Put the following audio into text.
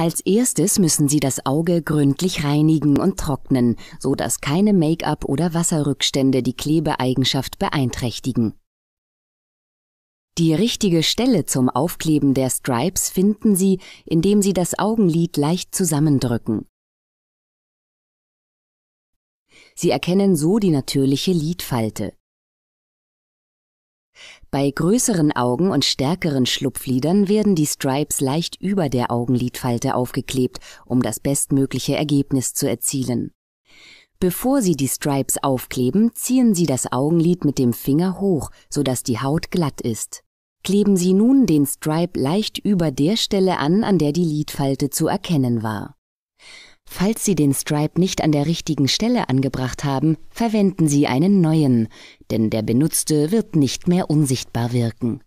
Als erstes müssen Sie das Auge gründlich reinigen und trocknen, so dass keine Make-up oder Wasserrückstände die Klebeeigenschaft beeinträchtigen. Die richtige Stelle zum Aufkleben der Stripes finden Sie, indem Sie das Augenlid leicht zusammendrücken. Sie erkennen so die natürliche Lidfalte. Bei größeren Augen und stärkeren Schlupfliedern werden die Stripes leicht über der Augenlidfalte aufgeklebt, um das bestmögliche Ergebnis zu erzielen. Bevor Sie die Stripes aufkleben, ziehen Sie das Augenlid mit dem Finger hoch, sodass die Haut glatt ist. Kleben Sie nun den Stripe leicht über der Stelle an, an der die Lidfalte zu erkennen war. Falls Sie den Stripe nicht an der richtigen Stelle angebracht haben, verwenden Sie einen neuen, denn der benutzte wird nicht mehr unsichtbar wirken.